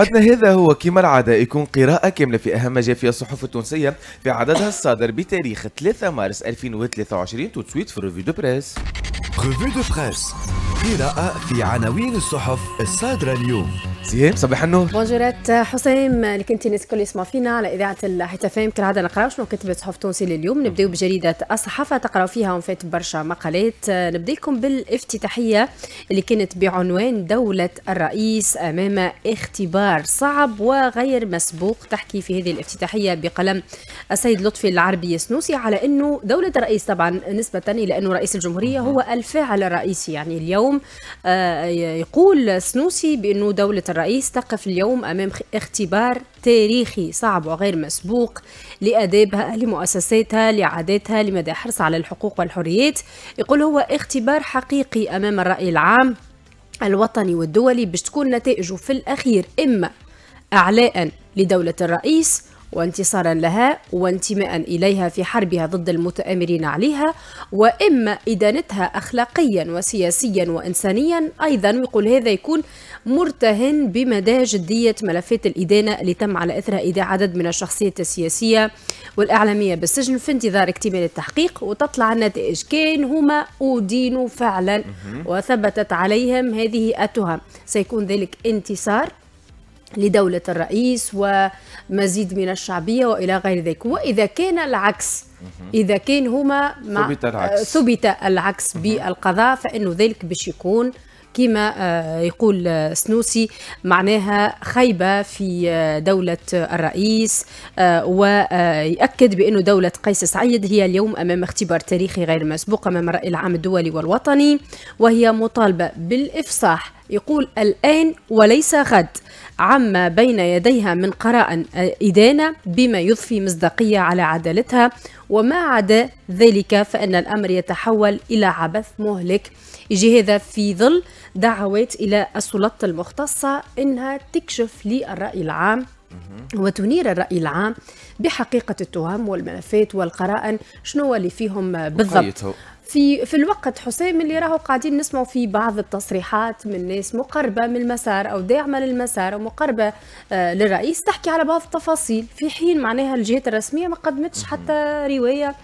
قدنا هذا هو كما العادة يكون قراءة كاملة في أهم ما جاء في الصحف التونسية في عددها الصادر بتاريخ 3 مارس 2023 توت سويت في ريفيو دو بريس ريفيو دو بريس قراءة في عناوين الصحف الصادرة اليوم سيام صباح النور بونجورات حسام اللي كنت الناس الكل يسمع فينا على اذاعه الحتفام كالعاده نقراو شنو كتبت صحف تونسي لليوم نبداو بجريده الصحافه تقراو فيها فات برشا مقالات نبداكم بالافتتاحيه اللي كانت بعنوان دوله الرئيس امام اختبار صعب وغير مسبوق تحكي في هذه الافتتاحيه بقلم السيد لطفي العربي السنوسي على انه دوله الرئيس طبعا نسبه الى انه رئيس الجمهوريه هو الفاعل الرئيسي يعني اليوم اليوم آه، يقول سنوسي بأنه دولة الرئيس تقف اليوم أمام اختبار تاريخي صعب وغير مسبوق لأدابها لمؤسساتها لعاداتها لمدى حرصها على الحقوق والحريات يقول هو اختبار حقيقي أمام الرأي العام الوطني والدولي باش تكون نتائجه في الأخير إما أعلاء لدولة الرئيس وانتصارا لها وانتماء إليها في حربها ضد المتآمرين عليها وإما إدانتها أخلاقيا وسياسيا وإنسانيا أيضا ويقول هذا يكون مرتهن بمدى جدية ملفات الإدانة اللي تم على إثرها إيداع عدد من الشخصيات السياسية والإعلامية بالسجن في انتظار اكتمال التحقيق وتطلع النتائج كان هما أدينوا فعلا وثبتت عليهم هذه التهم سيكون ذلك انتصار لدولة الرئيس ومزيد من الشعبية وإلى غير ذلك وإذا كان العكس إذا كان هما مع ثبت العكس, آه، ثبت العكس بالقضاء فإنه ذلك باش يكون كما آه، يقول آه، سنوسي معناها خيبة في دولة الرئيس ويأكد بأن دولة قيس سعيد هي اليوم أمام اختبار تاريخي غير مسبوق أمام الرأي العام الدولي والوطني وهي مطالبة بالإفصاح يقول الآن وليس غد عما بين يديها من قراء إدانة بما يضفي مصداقية على عدالتها وما عدا ذلك فإن الأمر يتحول إلى عبث مهلك يجي هذا في ظل دعوات إلى السلطة المختصة إنها تكشف للرأي العام وتنير الرأي العام بحقيقة التهم والملفات والقرائن شنو اللي فيهم بالضبط في في الوقت حسام اللي راهو قاعدين نسمعوا في بعض التصريحات من ناس مقربه من المسار او داعمه للمسار او مقربه آه، للرئيس تحكي على بعض التفاصيل في حين معناها الجهات الرسميه ما قدمتش حتى روايه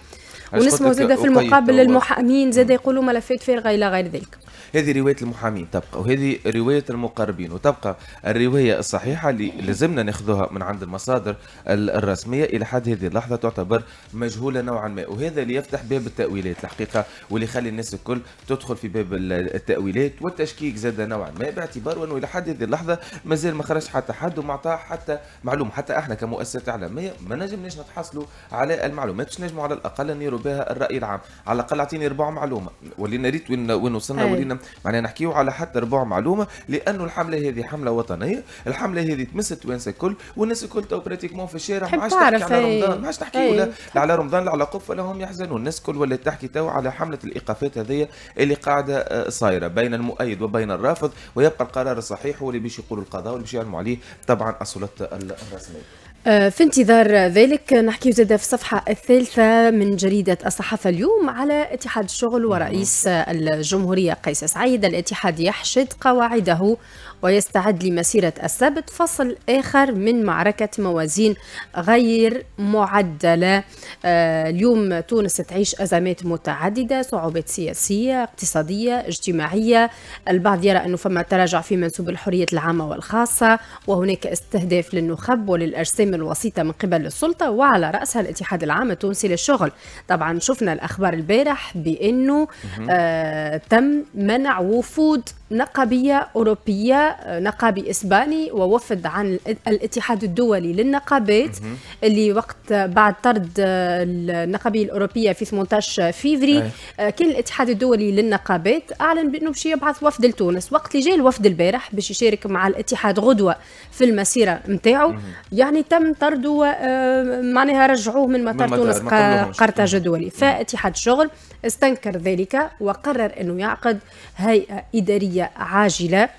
ونسمعوا زاده في المقابل للمحامين زاده يقولوا ملفات فارغه الى غير ذلك هذه روايه المحامين تبقى وهذه روايه المقربين وتبقى الروايه الصحيحه اللي لازمنا ناخذوها من عند المصادر الرسميه الى حد هذه اللحظه تعتبر مجهوله نوعا ما وهذا اللي يفتح باب التاويلات الحقيقه واللي يخلي الناس الكل تدخل في باب التاويلات والتشكيك زاد نوعا ما باعتبار انه الى حد هذه اللحظه مازال ما خرج حتى حد وما اعطاه حتى معلومه حتى احنا كمؤسسات اعلاميه ما نجمناش نتحصلوا على المعلومات باش نجموا على الاقل نديروا يعملوا بها الراي العام على الاقل اعطيني ربع معلومه ولينا ريت وين وين وصلنا ولينا معناها نحكيو على حتى ربع معلومه لانه الحمله هذه حمله وطنيه الحمله هذه تمس التوانسه الكل والناس الكل تو براتيكمون في الشارع ما عادش تحكي على رمضان ما عادش تحكي ولا على رمضان لا على قفه لهم هم يحزنون الناس الكل ولات تحكي تو على حمله الايقافات هذه اللي قاعده آه، صايره بين المؤيد وبين الرافض ويبقى القرار الصحيح هو اللي باش يقول القضاء واللي باش يعلموا عليه طبعا السلطه الرسميه آه، في انتظار ذلك نحكي زاد في الصفحة الثالثة من جريدة الصحافة اليوم على اتحاد الشغل ورئيس الجمهورية قيس سعيد الاتحاد يحشد قواعده ويستعد لمسيرة السبت فصل آخر من معركة موازين غير معدلة آه، اليوم تونس تعيش أزمات متعددة صعوبات سياسية اقتصادية اجتماعية البعض يرى أنه فما تراجع في منسوب الحرية العامة والخاصة وهناك استهداف للنخب وللأجسام الوسيطة من قبل السلطة وعلى رأسها الاتحاد العام التونسي للشغل طبعا شفنا الأخبار البارح بأنه آه تم منع وفود نقبية أوروبية نقابي اسباني ووفد عن الاتحاد الدولي للنقابات اللي وقت بعد طرد آه، النقابيه الاوروبيه في 18 فيفري آه، كان الاتحاد الدولي للنقابات اعلن بانه باش يبعث وفد لتونس وقت اللي جاء الوفد البارح باش يشارك مع الاتحاد غدوه في المسيره نتاعو يعني تم طرده آه، معناها رجعوه من مطار, من مطار تونس قرطاج الدولي فاتحاد الشغل استنكر ذلك وقرر انه يعقد هيئه اداريه عاجله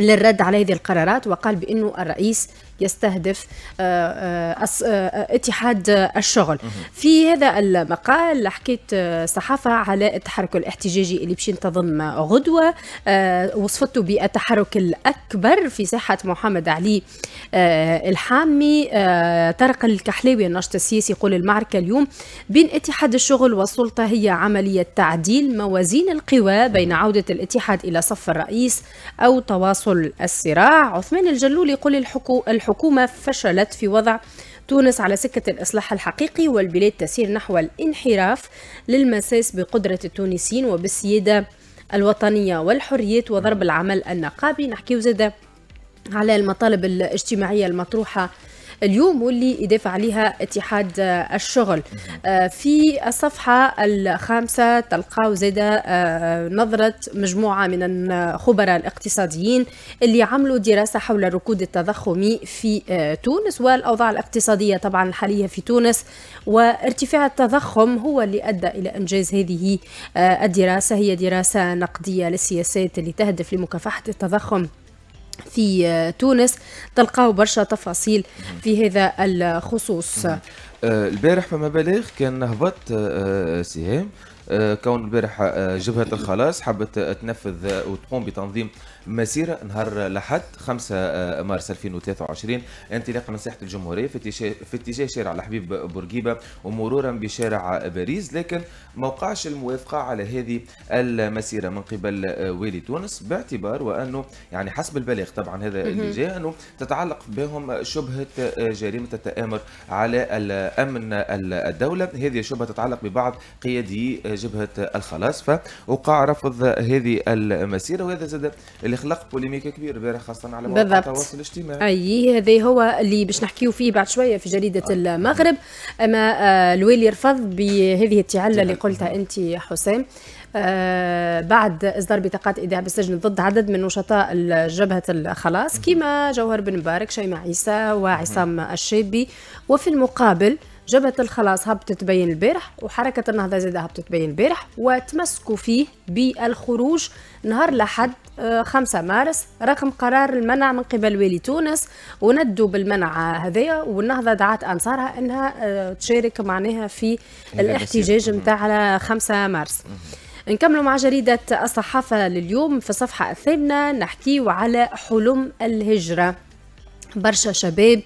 للرد على هذه القرارات وقال بأنه الرئيس يستهدف آه، آه، آه، اتحاد الشغل في هذا المقال حكيت صحافة على التحرك الاحتجاجي اللي بشين ينتظم غدوة وصفته بالتحرك الأكبر في ساحة محمد علي الحامي طرق الكحلاوي الناشط السياسي يقول المعركة اليوم بين اتحاد الشغل والسلطة هي عملية تعديل موازين القوى بين عودة الاتحاد إلى صف الرئيس أو تواصل الصراع عثمان الجلول يقول الحكومة الحكومة فشلت في وضع تونس على سكة الإصلاح الحقيقي والبلاد تسير نحو الانحراف للمساس بقدرة التونسيين وبالسيادة الوطنية والحريات وضرب العمل النقابي نحكي زادة على المطالب الاجتماعية المطروحة اليوم واللي يدافع عليها اتحاد الشغل آه، في الصفحة الخامسة تلقاو زادة آه، نظرة مجموعة من الخبراء الاقتصاديين اللي عملوا دراسة حول الركود التضخمي في آه، تونس والأوضاع الاقتصادية طبعا الحالية في تونس وارتفاع التضخم هو اللي أدى إلى إنجاز هذه الدراسة هي دراسة نقدية للسياسات اللي تهدف لمكافحة التضخم في آه، تونس تلقاو برشا تفاصيل في هذا الخصوص نعم. آه، البارح فما بلاغ كان هبط آه، سهام كون البارح جبهه الخلاص حبت تنفذ وتقوم بتنظيم مسيره نهار الاحد 5 آه، مارس 2023 انطلاقا من ساحه الجمهوريه في اتجاه شارع الحبيب بورقيبه ومرورا بشارع باريس لكن ما وقعش الموافقه على هذه المسيره من قبل آه، والي تونس باعتبار وانه يعني حسب البلاغ طبعا هذا الاتجاه انه تتعلق بهم شبهه آه، جريمه التامر على الامن الدوله هذه الشبهه تتعلق ببعض قيادي جبهه الخلاص فوقع رفض هذه المسيره وهذا زاد اللي خلق بوليميكا كبير البارح خاصه على مواقع التواصل الاجتماعي اي هذا هو اللي باش نحكيو فيه بعد شويه في جريده آه. المغرب اما آه الوالي رفض بهذه التعله اللي قلتها انت حسام آه بعد اصدار بطاقات ايداع بالسجن ضد عدد من نشطاء جبهه الخلاص كما جوهر بن مبارك شيماء عيسى وعصام الشابي وفي المقابل جبهة الخلاص هبطت بين البارح وحركة النهضة زاد هبطت بين البارح وتمسكوا فيه بالخروج نهار لحد 5 آه، مارس رغم قرار المنع من قبل والي تونس وندوا بالمنع هذايا والنهضة دعت أنصارها أنها آه، تشارك معناها في الاحتجاج نتاع 5 مارس نكملوا مع جريدة الصحافة لليوم في الصفحة الثامنة نحكيو على حلم الهجرة برشا شباب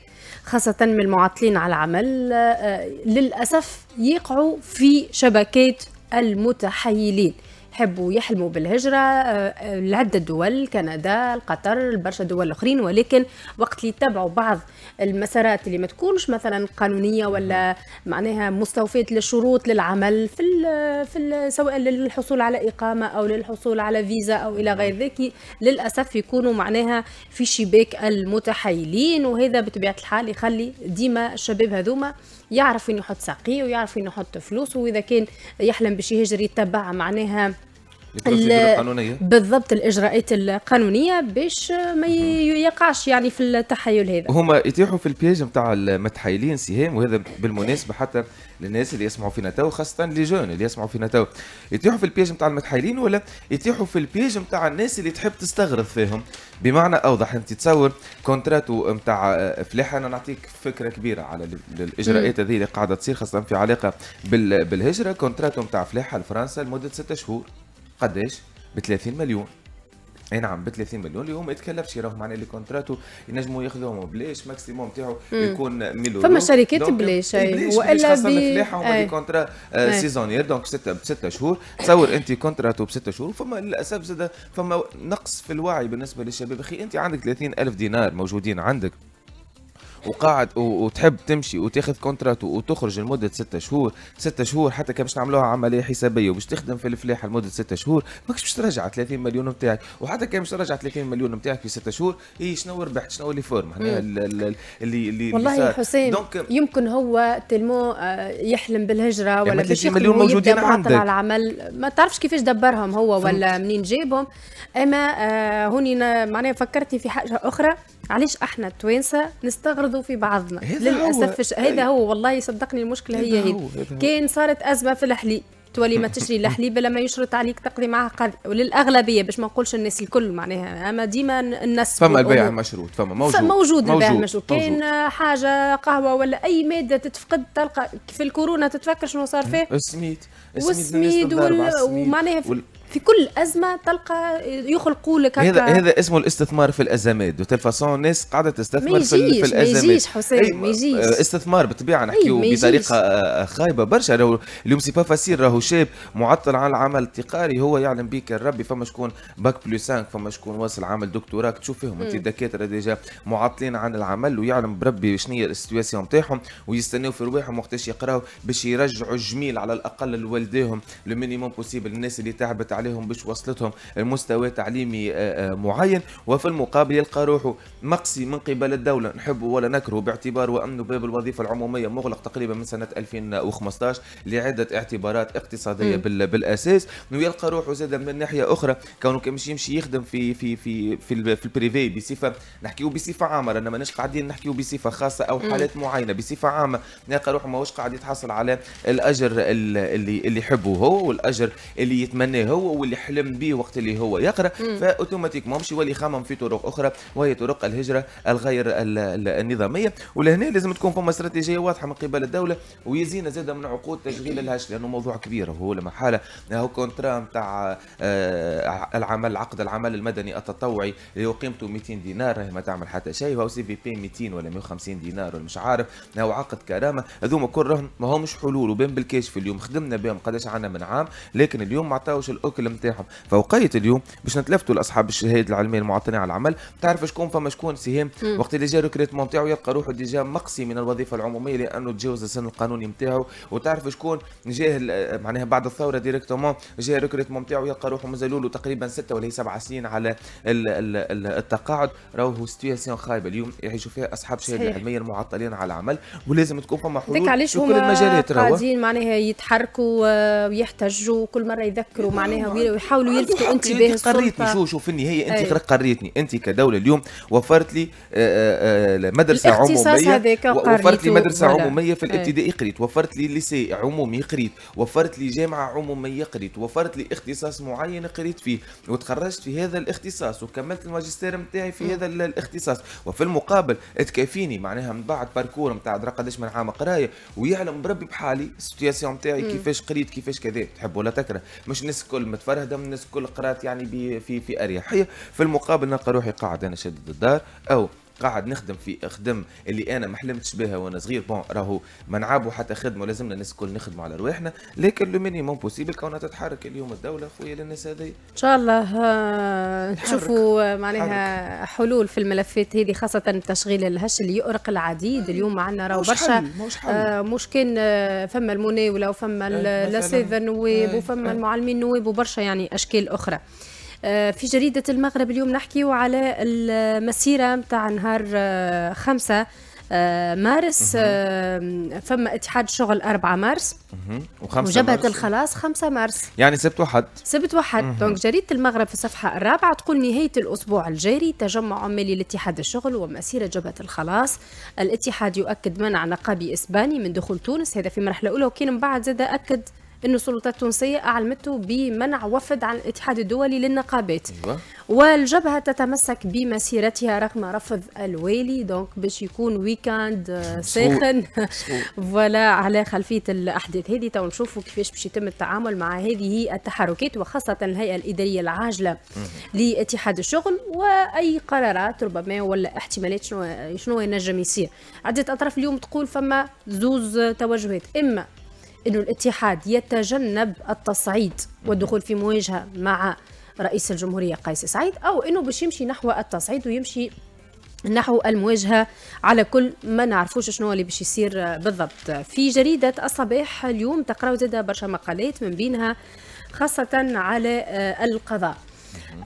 خاصة من المعطلين على العمل آه، آه، للأسف يقعوا في شبكات المتحيلين حبوا يحلموا بالهجره آه، آه، لعده دول كندا القطر برشا دول اخرين ولكن وقت اللي يتبعوا بعض المسارات اللي ما تكونش مثلا قانونيه ولا معناها مستوفيه للشروط للعمل في الـ في الـ سواء للحصول على اقامه او للحصول على فيزا او الى غير ذلك للاسف يكونوا معناها في شباك المتحايلين وهذا بطبيعه الحال يخلي ديما الشباب هذوما يعرف وين يحط ساقيه ويعرف وين يحط فلوسه واذا كان يحلم باش هجر يتبع معناها القانونيه بالضبط الاجراءات القانونيه باش ما يقعش يعني في التحايل هذا هما يتيحوا في البياج نتاع المتحايلين سهام وهذا بالمناسبه حتى للناس اللي يسمعوا فينا تو خاصه لي جون اللي يسمعوا فينا تو يتيحوا في البياج نتاع المتحايلين ولا يتيحوا في البياج نتاع الناس اللي تحب تستغرض فيهم بمعنى اوضح انت تصور كونتراتو نتاع فلاحه انا نعطيك فكره كبيره على الاجراءات هذه اللي قاعده تصير خاصه في علاقه بالهجره كونتراتو نتاع فلاحه لفرنسا لمده ستة شهور قداش ب 30 مليون اي نعم ب 30 مليون اللي هو ما يتكلفش معناها معنا اللي كونتراتو ينجموا ياخذوهم بلاش ماكسيموم تاعو يكون ميلو فما شركات بلاش والا ب فلاحهم لي كونترا سيزونير دونك ستة بستة شهور تصور انت كونتراتو بستة شهور فما للاسف زاد فما نقص في الوعي بالنسبه للشباب اخي انت عندك 30 الف دينار موجودين عندك وقاعد وتحب تمشي وتاخذ كونترات وتخرج لمده ستة شهور ستة شهور حتى كان باش نعملوها عمليه حسابيه وباش تخدم في الفلاحه لمده ستة شهور ماكش باش ترجع 30 مليون نتاعك وحتى كان باش ترجع 30 مليون نتاعك في ستة شهور اي شنو ربحت شنو اللي فورم هنا اللي اللي والله حسين دونك يمكن هو تلمو آه، يحلم بالهجره يعني ولا باش مليون موجودين عندك على العمل ما تعرفش كيفاش دبرهم هو ولا منين جابهم اما آه، هوني معناها فكرتني في حاجه اخرى علاش احنا التوانسه نستغرب ناخذوا في بعضنا للاسف هذا هو والله صدقني المشكله هي هي كان صارت ازمه في الحليب تولي ما تشري الحليب لما يشرط عليك تقضي معه قضية وللاغلبيه باش ما نقولش الناس الكل معناها اما ديما الناس فما البيع المشروط فما موجود موجود البيع المشروط كاين حاجه قهوه ولا اي ماده تتفقد تلقى في الكورونا تتفكر شنو صار فيه السميد السميد والسميد وال... ومعناها في... في كل ازمه تلقى يخلقوا لك هذا هذا اسمه الاستثمار في الازمات دو فاسون الناس قاعده تستثمر في, في الازمات ما يجيش آه، حسين ما يجيش استثمار بالطبيعه نحكيو بطريقه خايبه برشا اليوم سي با فاسيل راهو شاب معطل عن العمل التقاري هو يعلم بك ربي فما شكون باك بلس 5 فما شكون واصل عمل دكتوراه تشوف فيهم انت الدكاتره ديجا معطلين عن العمل ويعلم بربي شنو هي السيتواسيون نتاعهم ويستناو في رواحهم وقتاش يقراو باش يرجعوا الجميل على الاقل لوالديهم لو مينيموم بوسيبل الناس اللي تعبت عليهم باش وصلتهم لمستوى تعليمي آه، آه، معين وفي المقابل يلقى روحه مقسي من قبل الدوله نحب ولا نكره باعتبار وانه باب الوظيفه العموميه مغلق تقريبا من سنه 2015 لعده اعتبارات اقتصاديه م. بالاساس ويلقى روحه زاد من ناحيه اخرى كونه كمش يمشي يخدم في في في في, في البريفي بصفه نحكيو بصفه عامه رانا ماناش قاعدين نحكيو بصفه خاصه او حالات م. معينه بصفه عامه نلقى روحه ماهوش قاعد يتحصل على الاجر اللي اللي يحبه هو والاجر اللي يتمناه هو واللي حلم به وقت اللي هو يقرا فاوتوماتيك باش يولي يخمم في طرق اخرى وهي طرق الهجره الغير النظاميه ولهنا لازم تكون فما استراتيجيه واضحه من قبل الدوله ويزينا زاده من عقود تشغيل الهش لانه موضوع كبير هو لما حاله هو كونترا نتاع آه، العمل عقد العمل المدني التطوعي اللي هو قيمته 200 دينار راهي ما تعمل حتى شيء هو سي في بي 200 ولا 150 دينار ولا مش عارف هو عقد كرامه هذوما كلهم ما همش حلول وبين بالكاشف اليوم خدمنا بهم قداش عنا من عام لكن اليوم ما عطاوش الشغل نتاعهم فوقيت اليوم باش نتلفتوا لاصحاب الشهاده العلميه المعطنه على العمل تعرف شكون فما شكون سهام وقت اللي جا ريكريتمون نتاعو يلقى روحه ديجا مقصي من الوظيفه العموميه لانه تجاوز السن القانوني نتاعو وتعرف شكون جاه معناها بعد الثوره ديريكتومون جا ريكريتمون نتاعو يلقى روحه مازالوا تقريبا ستة ولا سبعة سنين على التقاعد راهو سيتياسيون خايبه اليوم يعيشوا فيها اصحاب شهاده علميه المعطلين على العمل ولازم تكون فما حلول في كل المجالات قاعدين معناها يتحركوا آه، ويحتجوا كل مره يذكروا نعم. معناها التهويل ويحاولوا يلفتوا انتباه السلطه قريتني شو شو في النهايه انت قريتني انت كدوله اليوم وفرت لي آه، آه، آه، مدرسه عموميه وفرت لي مدرسه عموميه في الابتدائي قريت وفرت لي ليسي عمومي قريت وفرت لي جامعه عموميه قريت وفرت لي اختصاص معين قريت فيه وتخرجت في هذا الاختصاص وكملت الماجستير نتاعي في هذا الاختصاص وفي المقابل تكافيني معناها من بعد باركور نتاع قداش من عام قرايه ويعلم بربي بحالي السيتياسيون نتاعي كيفاش قريت كيفاش كذا تحب ولا تكره مش الناس الكل متفرهده من الناس الكل قرات يعني في في اريحيه في المقابل نلقى روحي قاعد انا شدد الدار او قاعد نخدم في خدم اللي انا ما حلمتش بها وانا صغير بون راهو ما نعابوا حتى خدمه لازمنا الناس الكل نخدموا على رواحنا لكن لو مينيموم بوسيبل كونها تتحرك اليوم الدوله خويا للناس هذه ان شاء الله نشوفوا آه، آه، معناها حلول في الملفات هذه خاصه التشغيل الهش اللي يؤرق العديد اليوم عندنا راهو برشا آه، مش كان فما المناوله وفما الاساتذه النواب إيه، وفما إيه. المعلمين النواب وبرشا يعني اشكال اخرى آه، في جريدة المغرب اليوم نحكي على المسيرة متاع نهار آه، خمسة آه، مارس فما اتحاد الشغل 4 مارس وجبهة الخلاص 5 مارس يعني سبت واحد سبت واحد دونك جريدة المغرب في الصفحة الرابعة تقول نهاية الأسبوع الجاري تجمع عمالي لاتحاد الشغل ومسيرة جبهة الخلاص الاتحاد يؤكد منع نقابي إسباني من دخول تونس هذا في مرحلة أولى وكان من بعد زاد أكد أن السلطات التونسية أعلمته بمنع وفد عن الاتحاد الدولي للنقابات أيوة. والجبهة تتمسك بمسيرتها رغم رفض الوالي دونك باش يكون ويكاند آه، ساخن فوالا على خلفية الأحداث هذه تو نشوفوا كيفاش باش يتم التعامل مع هذه التحركات وخاصة الهيئة الإدارية العاجلة لاتحاد الشغل وأي قرارات ربما ولا احتمالات شنو شنو ينجم يصير عدة أطراف اليوم تقول فما زوز توجهات إما أن الاتحاد يتجنب التصعيد والدخول في مواجهة مع رئيس الجمهورية قيس سعيد أو أنه باش يمشي نحو التصعيد ويمشي نحو المواجهة على كل ما نعرفوش شنو اللي باش يصير بالضبط في جريدة الصباح اليوم تقراو زادة برشا مقالات من بينها خاصة على آه، القضاء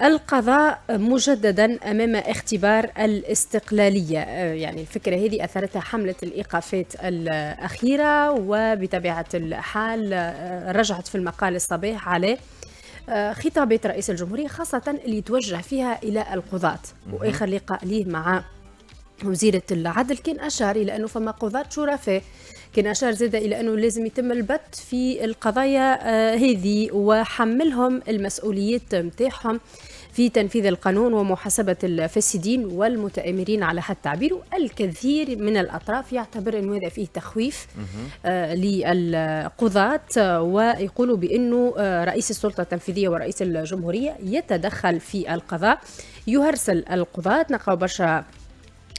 القضاء مجددا امام اختبار الاستقلاليه آه، يعني الفكره هذه اثرتها حمله الايقافات الاخيره وبطبيعه الحال آه، رجعت في المقال الصباح على آه، خطابات رئيس الجمهوريه خاصه اللي توجه فيها الى القضاه واخر لقاء ليه مع وزيرة العدل كان أشار إلى أنه فما قضاة شرفاء كان أشار زاد إلى أنه لازم يتم البت في القضايا آه، هذه وحملهم المسؤوليات متاعهم في تنفيذ القانون ومحاسبة الفاسدين والمتآمرين على حد تعبيره الكثير من الأطراف يعتبر أنه هذا فيه تخويف آه، للقضاة آه، ويقولوا بأنه رئيس السلطة التنفيذية ورئيس الجمهورية يتدخل في القضاء يهرسل القضاة نقاو برشا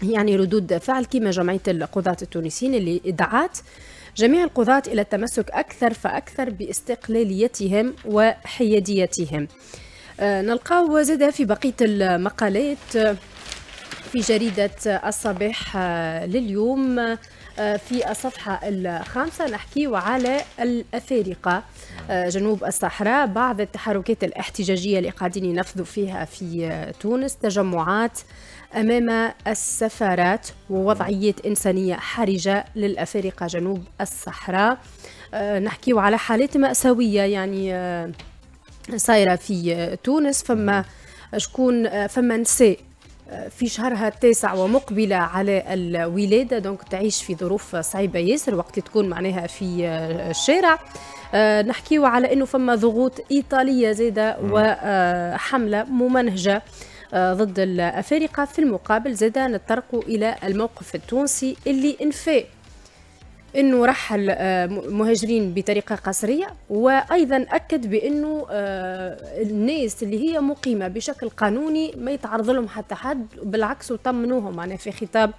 يعني ردود فعل كما جمعية القضاة التونسيين اللي دعات جميع القضاة إلى التمسك أكثر فأكثر باستقلاليتهم وحياديتهم آه، نلقاو زادة في بقية المقالات آه، في جريدة الصباح آه، لليوم في الصفحة الخامسة نحكي على الأفارقة جنوب الصحراء بعض التحركات الاحتجاجية اللي قاعدين ينفذوا فيها في تونس تجمعات أمام السفارات ووضعية إنسانية حرجة للأفارقة جنوب الصحراء آه، نحكي نحكيو على حالات مأساوية يعني آه، صايرة في آه، تونس فما شكون فما نساء في شهرها التاسع ومقبلة على الولادة دونك تعيش في ظروف صعيبة ياسر وقت تكون معناها في الشارع نحكيو على أنه فما ضغوط إيطالية زادة وحملة ممنهجة آه، ضد الأفارقة في المقابل زاد نتطرق إلى الموقف التونسي اللي انفاء انه رحل آه، مهاجرين بطريقه قسريه وايضا اكد بانه آه، الناس اللي هي مقيمه بشكل قانوني ما يتعرض لهم حتى حد بالعكس وطمنوهم معناها في خطاب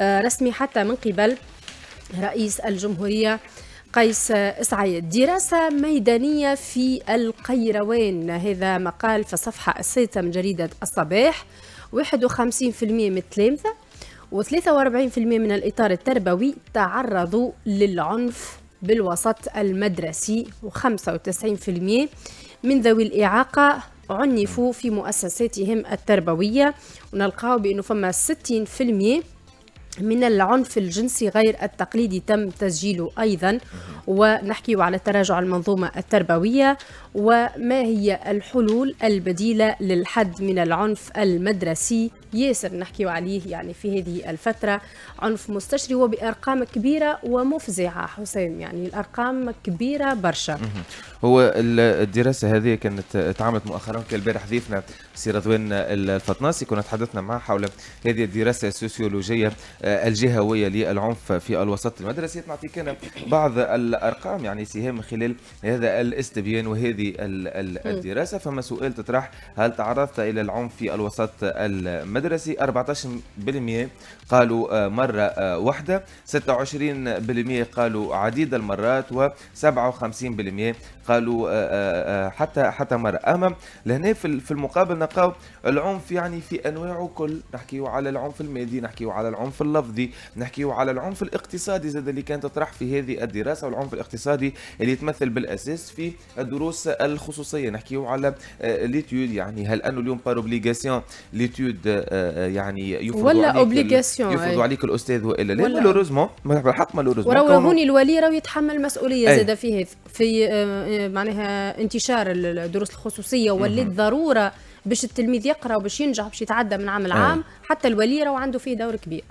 رسمي حتى من قبل رئيس الجمهوريه قيس سعيد دراسة ميدانية في القيروان هذا مقال في الصفحة السادسة من جريدة الصباح 51% من التلامذة و43% من الإطار التربوي تعرضوا للعنف بالوسط المدرسي و95% من ذوي الإعاقة عنفوا في مؤسساتهم التربوية ونلقاو بأنه فما 60% من العنف الجنسي غير التقليدي تم تسجيله ايضا ونحكي على تراجع المنظومه التربويه وما هي الحلول البديله للحد من العنف المدرسي ياسر نحكيو عليه يعني في هذه الفترة عنف مستشري وبأرقام كبيرة ومفزعة حسام يعني الأرقام كبيرة برشا هو الدراسة هذه كانت اتعملت مؤخرا كان البارح ضيفنا سي رضوان الفطناسي كنا تحدثنا معه حول هذه الدراسة السوسيولوجية آه، الجهوية للعنف في الوسط المدرسي نعطيك أنا بعض الأرقام يعني سهام خلال هذا الاستبيان وهذه الدراسة فما سؤال تطرح هل تعرضت إلى العنف في الوسط المدرسي المدرسي 14% قالوا آه، مرة آه، واحدة 26% قالوا عديد المرات و57% قالوا آه، حتى حتى مرة أما لهنا في المقابل نلقاو العنف يعني في أنواعه كل نحكيو على العنف المادي نحكيو على العنف اللفظي نحكيو على العنف الاقتصادي زاد اللي كان تطرح في هذه الدراسة والعنف الاقتصادي اللي يتمثل بالأساس في الدروس الخصوصية نحكيو على ليتيود يعني هل أنه اليوم بار اوبليغاسيون ليتيود يعني يفرضوا ولا اوبليغاسيون أي. عليك الاستاذ والا لا مالوروزمون بالحق مالوروزمون وراه هوني الولي راه يتحمل مسؤوليه زاد هذ في آه، معناها انتشار الدروس الخصوصيه ولات ضروره باش التلميذ يقرا وباش ينجح باش يتعدى من عام لعام حتى الولي راهو عنده فيه دور كبير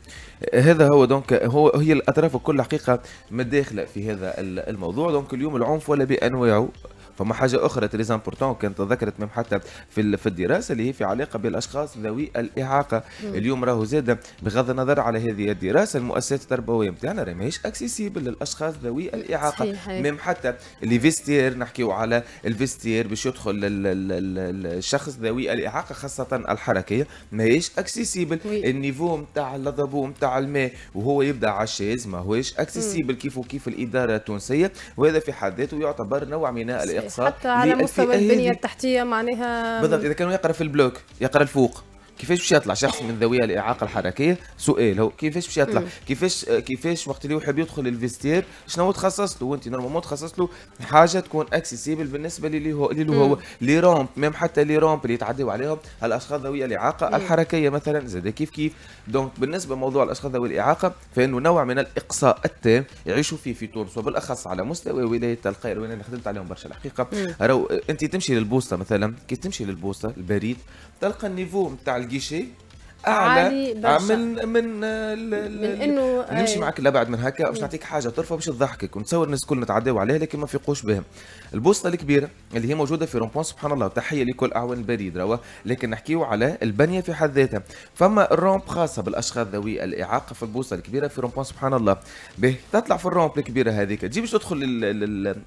هذا هو دونك هو هي الاطراف الكل حقيقه متداخله في هذا الموضوع دونك اليوم العنف ولا بانواعه فما حاجه اخرى تريز امبورتون كانت ذكرت ميم حتى في في الدراسه اللي هي في علاقه بالاشخاص ذوي الاعاقه مم. اليوم راهو زاد بغض النظر على هذه الدراسه المؤسسات التربويه نتاعنا راهي ماهيش اكسيسيبل للاشخاص ذوي الاعاقه ميم حتى لي فيستير نحكيو على الفيستير باش يدخل الشخص ذوي الاعاقه خاصه الحركيه ماهيش اكسيسيبل النيفو نتاع الضبو نتاع الماء وهو يبدا على الشيز ماهوش اكسيسيبل كيف وكيف الاداره التونسيه وهذا في حد ذاته يعتبر نوع من الاقصى حتى على مستوى البنيه التحتيه معناها بالضبط اذا كانوا يقرا في البلوك يقرا الفوق كيفاش باش يطلع شخص من ذوي الاعاقه الحركيه سؤال هو كيفاش باش يطلع كيفاش كيفاش وقت اللي يحب يدخل الفيستير شنو تخصص له وانت نورمالمون تخصص له حاجه تكون اكسيسيبل بالنسبه للي هو اللي هو لي رومب ميم حتى لي رومب اللي يتعداو عليهم الاشخاص ذوي الاعاقه الحركيه مثلا زاد كيف كيف دونك بالنسبه لموضوع الاشخاص ذوي الاعاقه فانه نوع من الاقصاء التام يعيشوا فيه في تونس وبالاخص على مستوى ولايه القاهره وين انا خدمت عليهم برشا الحقيقه راه انت تمشي للبوسطه مثلا كي تمشي للبوسطه البريد تلقى النيفو نتاع على الجيشي اعلى آه، من من آه، من انه نمشي آه، معك لابعد من هكا باش إيه. نعطيك حاجه طرفه باش تضحكك ونتصور الناس الكل نتعداو عليها لكن ما فيقوش بهم البوصله الكبيره اللي هي موجوده في رومبون سبحان الله تحيه لكل اعوان البريد روا لكن نحكيو على البنيه في حد ذاتها فما الرومب خاصه بالاشخاص ذوي الاعاقه في البوصله الكبيره في رومبون سبحان الله به تطلع في الرومب الكبيره هذيك تجي باش تدخل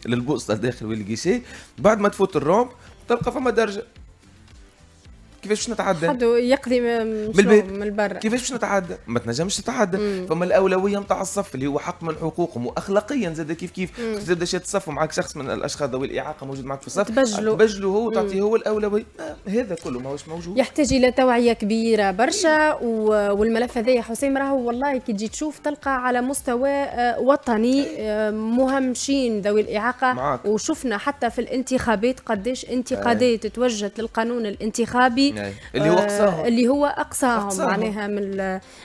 للبوصله داخل والجيشي بعد ما تفوت الرومب تلقى فما درجه كيفاش باش نتعدى حدو يقضي من من برا كيفاش باش نتعدى ما تنجمش تتعدى فما الاولويه نتاع الصف اللي هو حق من حقوقهم واخلاقيا زاد كيف كيف تبدا شاد الصف ومعك شخص من الاشخاص ذوي الاعاقه موجود معك في الصف تبجلو تبجلو هو وتعطيه هو الاولويه آه، هذا كله ماهوش موجود يحتاج الى توعيه كبيره برشا والملف هذا يا حسين راهو والله كي تجي تشوف تلقى على مستوى آه، وطني آه، مهمشين ذوي الاعاقه معاك. وشفنا حتى في الانتخابات قديش انتقادات توجهت للقانون الانتخابي اللي هو اقصاهم آه، اللي هو اقصاهم معناها من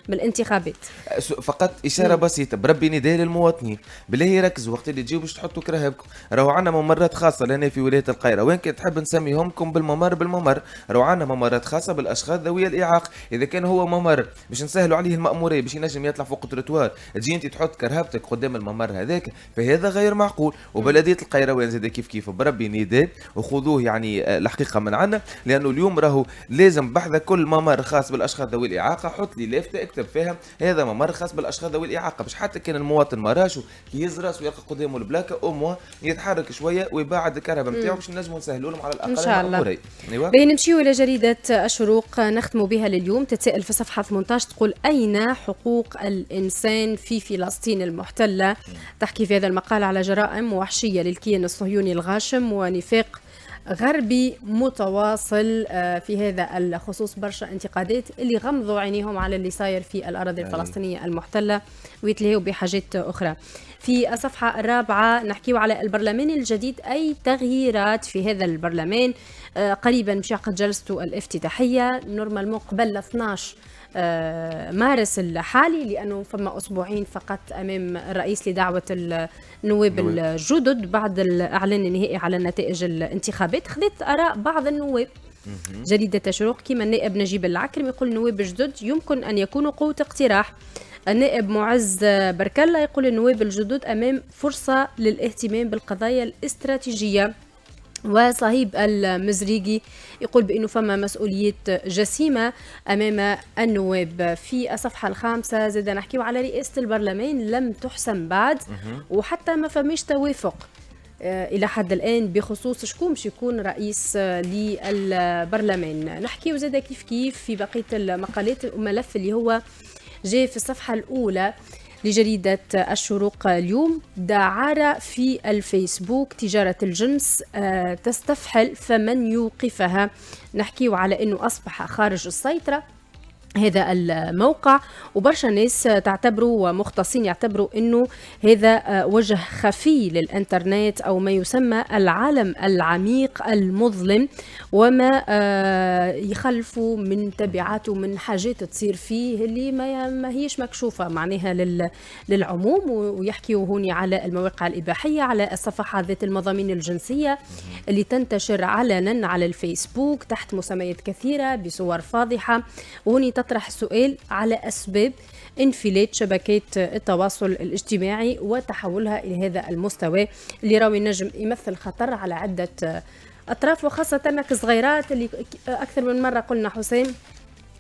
من الانتخابات آه، فقط اشاره مم. بسيطه بربي نداء للمواطنين بالله ركزوا وقت اللي تجيو باش تحطوا كرهبكم راهو عندنا ممرات خاصه لهنا في ولايه القاهره وين كنت تحب نسميهمكم بالممر بالممر راهو عندنا ممرات خاصه بالاشخاص ذوي الاعاقه اذا كان هو ممر باش نسهلوا عليه الماموريه باش ينجم يطلع فوق التروتوار تجي انت تحط كرهبتك قدام الممر هذاك فهذا غير معقول وبلديه القيروان زاد كيف كيف بربي نداء وخذوه يعني آه، الحقيقه من عندنا لانه اليوم راهو لازم بحذا كل ممر خاص بالاشخاص ذوي الاعاقه حط لي لافته اكتب فيها هذا ممر خاص بالاشخاص ذوي الاعاقه باش حتى كان المواطن ما راشو يزرس ويلقى قدامه البلاكه أمه يتحرك شويه ويبعد الكهرباء نتاعو باش نجموا نسهلوا لهم على الاقل ان شاء الله ايوه باهي نمشيو الى جريده الشروق نختموا بها لليوم تتساءل في صفحه 18 تقول اين حقوق الانسان في فلسطين المحتله تحكي في هذا المقال على جرائم وحشيه للكيان الصهيوني الغاشم ونفاق غربي متواصل آه، في هذا الخصوص برشا انتقادات اللي غمضوا عينيهم على اللي صاير في الأراضي الفلسطينية المحتلة ويتلهوا بحاجات أخرى في الصفحة الرابعة نحكيو على البرلمان الجديد أي تغييرات في هذا البرلمان آه، قريبا مش يعقد جلسته الافتتاحية نورمالمون قبل 12 آه، مارس الحالي لانه فما اسبوعين فقط امام الرئيس لدعوه النواب الجدد بعد الاعلان النهائي على نتائج الانتخابات خذت اراء بعض النواب جريدة شروق كما النائب نجيب العكرم يقول النواب الجدد يمكن أن يكونوا قوة اقتراح النائب معز بركلة يقول النواب الجدد أمام فرصة للاهتمام بالقضايا الاستراتيجية وصهيب المزريقي يقول بأنه فما مسؤولية جسيمة أمام النواب في الصفحة الخامسة زاد نحكيه على رئاسة البرلمان لم تحسم بعد وحتى ما فماش توافق آه، الى حد الان بخصوص شكون باش يكون رئيس آه، للبرلمان نحكيو زاد كيف كيف في بقيه المقالات الملف اللي هو جاء في الصفحه الاولى لجريدة الشروق اليوم دعارة في الفيسبوك تجارة الجنس آه، تستفحل فمن يوقفها نحكيه على أنه أصبح خارج السيطرة هذا الموقع وبرشا ناس تعتبروا ومختصين يعتبروا انه هذا وجه خفي للانترنت او ما يسمى العالم العميق المظلم وما آه، يخلفوا من تبعات ومن حاجات تصير فيه اللي ما هيش مكشوفه معناها للعموم ويحكيوا هوني على المواقع الاباحيه على الصفحه ذات المضامين الجنسيه اللي تنتشر علنا على الفيسبوك تحت مسميات كثيره بصور فاضحه وهوني تطرح سؤال على أسباب انفلات شبكات التواصل الاجتماعي وتحولها إلى هذا المستوى اللي راوي النجم يمثل خطر على عدة أطراف وخاصة صغيرات اللي أكثر من مرة قلنا حسين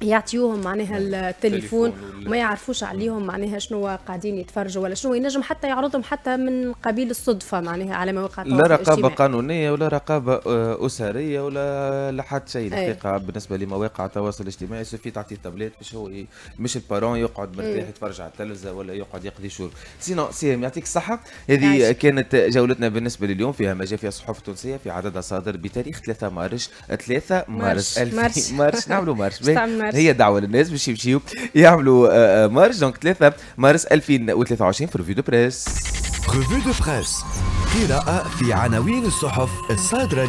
يعطيوهم معناها نعم. التليفون وما يعرفوش عليهم معناها شنو قاعدين يتفرجوا ولا شنو ينجم حتى يعرضهم حتى من قبيل الصدفه معناها على مواقع التواصل لا رقابه قانونيه ولا رقابه آه، اسريه ولا لا حتى شيء إيه. الحقيقه بالنسبه لمواقع التواصل الاجتماعي سوفي تعطيه التابلات باش هو مش البارون يقعد إيه. مرتاح يتفرج على التلفزه ولا يقعد يقضي شهور سينو سيم يعطيك الصحه هذه كانت جولتنا بالنسبه لليوم فيها ما جاء فيها الصحف التونسيه في عددها صادر بتاريخ 3 مارس 3 مارس 2000 مارس نعملوا مارس مارس هي دعوه للناس باش يمشيو يعملوا آه، آه، مارس دونك 3 مارس 2023 في ريفيو دو بريس ريفيو دو بريس قراءه في عناوين الصحف الصادره